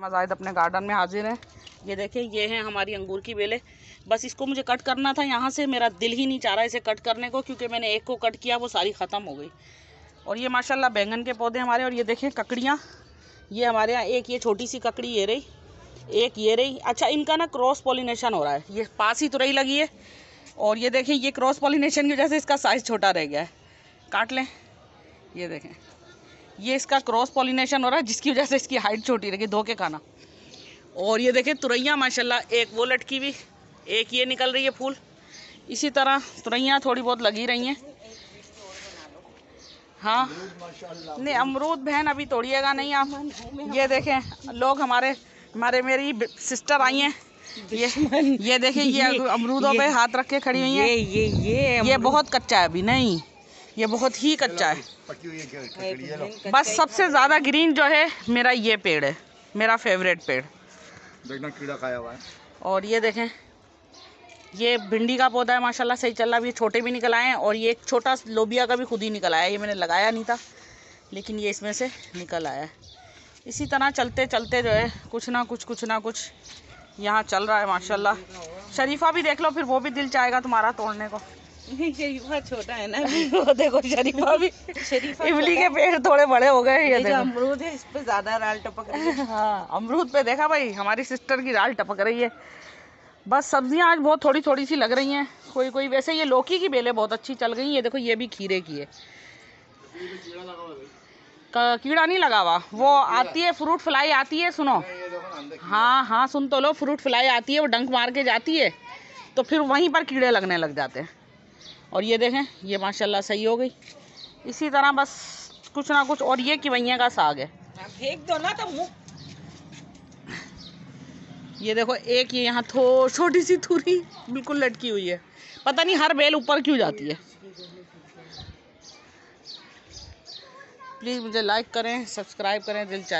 मजायद अपने गार्डन में हाजिर हैं ये देखिए ये हैं हमारी अंगूर की बेलें बस इसको मुझे कट करना था यहाँ से मेरा दिल ही नहीं चाह रहा इसे कट करने को क्योंकि मैंने एक को कट किया वो सारी ख़त्म हो गई और ये माशाल्लाह बैंगन के पौधे हमारे और ये देखें ककड़ियाँ ये हमारे यहाँ एक ये छोटी सी ककड़ी ये रही एक ये रही अच्छा इनका ना क्रॉस पॉलिनेशन हो रहा है ये पास ही तुरही तो लगी है और ये देखिए ये क्रॉस पॉलिनेशन की वजह से इसका साइज़ छोटा रह गया है काट लें ये देखें ये इसका क्रॉस पॉलिनेशन हो रहा है जिसकी वजह से इसकी हाइट छोटी रहेगी धोके खाना और ये देखें तुरैया माशाल्लाह एक वो लटकी हुई एक ये निकल रही है फूल इसी तरह तुरैया थोड़ी बहुत लगी रही हैं हाँ नहीं अमरूद बहन अभी तोड़िएगा नहीं आप ये देखें लोग हमारे हमारे मेरी सिस्टर आई हैं ये ये देखें ये, ये अमरूदों पे हाथ रख के खड़ी हुई हैं ये ये ये ये बहुत कच्चा है अभी नहीं ये बहुत ही कच्चा है बस सबसे ज़्यादा ग्रीन जो है मेरा ये पेड़ है मेरा फेवरेट पेड़ देखना कीड़ा खाया हुआ है और ये देखें ये भिंडी का पौधा है माशाल्लाह सही चल रहा है ये छोटे भी निकल आए और ये एक छोटा लोबिया का भी खुद ही निकल आया ये मैंने लगाया नहीं था लेकिन ये इसमें से निकल आया है इसी तरह चलते चलते जो है कुछ ना कुछ कुछ ना कुछ यहाँ चल रहा है माशाल्लाह शरीफा भी देख लो फिर वो भी दिल चाहेगा तुम्हारा तोड़ने को छोटा है ना वो देखो शरीफा भी शरीफा इमली के पेड़ थोड़े बड़े हो गए ये देखो अमरूद है इस पे ज्यादा राल टपक रही है हाँ अमरूद पे देखा भाई हमारी सिस्टर की राल टपक रही है बस सब्जियां आज बहुत थोड़ी थोड़ी सी लग रही हैं कोई कोई वैसे ये लौकी की बेलें बहुत अच्छी चल गई है देखो ये भी खीरे की है कीड़ा नहीं लगा हुआ वो आती है फ्रूट फ्लाई आती है सुनो हाँ हाँ सुन तो लो फ्रूट फ्लाई आती है वो डंक मार के जाती है तो फिर वहीं पर कीड़े लगने लग जाते हैं और ये देखें ये माशाल्लाह सही हो गई इसी तरह बस कुछ ना कुछ और ये किवैया का साग है फेंक दो ना तो ये देखो एक ये यहाँ थो छोटी सी थूरी बिल्कुल लटकी हुई है पता नहीं हर बेल ऊपर क्यों जाती है प्लीज़ मुझे लाइक करें सब्सक्राइब करें दिल चाहे